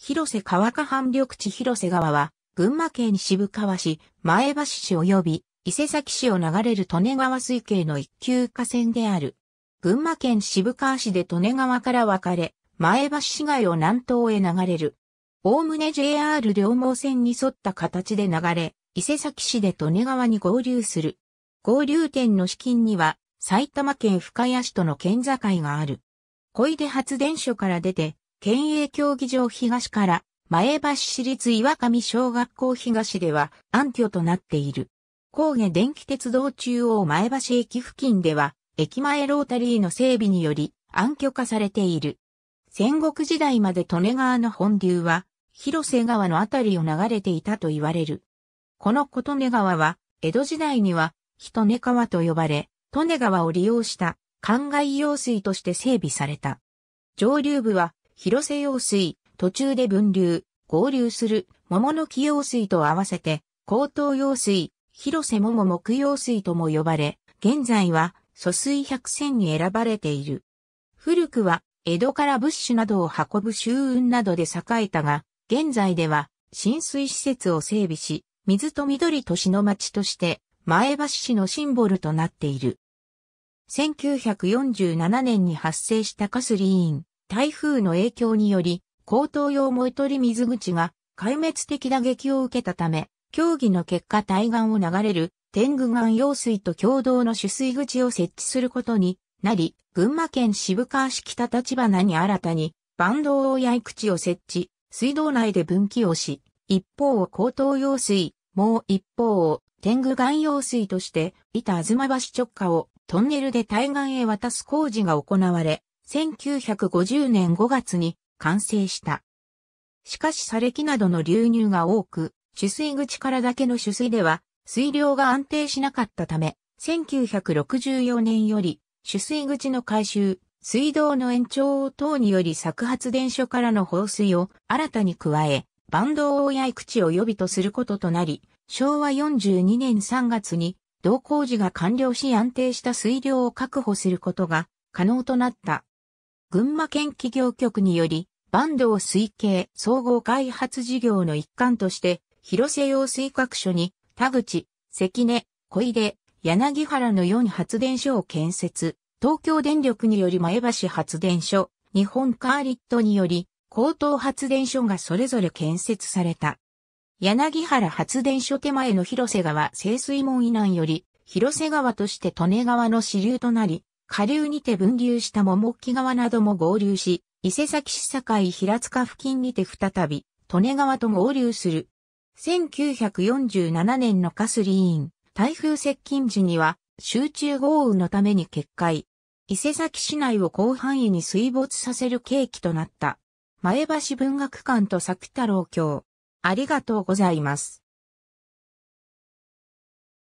広瀬川下半緑地広瀬川は、群馬県渋川市、前橋市及び伊勢崎市を流れる利根川水系の一級河川である。群馬県渋川市で利根川から分かれ、前橋市街を南東へ流れる。おおむね JR 両毛線に沿った形で流れ、伊勢崎市で利根川に合流する。合流点の資金には、埼玉県深谷市との県境がある。小出発電所から出て、県営競技場東から前橋市立岩上小学校東では暗渠となっている。高下電気鉄道中央前橋駅付近では駅前ロータリーの整備により暗渠化されている。戦国時代まで利根川の本流は広瀬川のあたりを流れていたと言われる。この琴根川は江戸時代には人根川と呼ばれ、利根川を利用した灌漑用水として整備された。上流部は広瀬用水、途中で分流、合流する、桃の木用水と合わせて、高等用水、広瀬桃木用水とも呼ばれ、現在は、疎水百選に選ばれている。古くは、江戸から物資などを運ぶ舟運などで栄えたが、現在では、浸水施設を整備し、水と緑都市の町として、前橋市のシンボルとなっている。1947年に発生したカスリーン、台風の影響により、高等用燃え取り水口が壊滅的打撃を受けたため、協議の結果対岸を流れる天狗岩用水と共同の取水口を設置することになり、群馬県渋川市北立花に新たに、万道大八口を設置、水道内で分岐をし、一方を高等用水、もう一方を天狗岩用水として、板東橋直下をトンネルで対岸へ渡す工事が行われ、1950年5月に完成した。しかし砂礫などの流入が多く、取水口からだけの取水では水量が安定しなかったため、1964年より取水口の改修、水道の延長等により作発電所からの放水を新たに加え、万道大谷口を予備とすることとなり、昭和42年3月に道工事が完了し安定した水量を確保することが可能となった。群馬県企業局により、坂東水系総合開発事業の一環として、広瀬用水各所に、田口、関根、小出、柳原の4発電所を建設、東京電力により前橋発電所、日本カーリットにより、高等発電所がそれぞれ建設された。柳原発電所手前の広瀬川清水門以南より、広瀬川として利根川の支流となり、下流にて分流した桃木川なども合流し、伊勢崎市境平塚付近にて再び、利根川と合流する。1947年のカスリーン、台風接近時には、集中豪雨のために決壊。伊勢崎市内を広範囲に水没させる契機となった。前橋文学館と作太郎卿。ありがとうございます。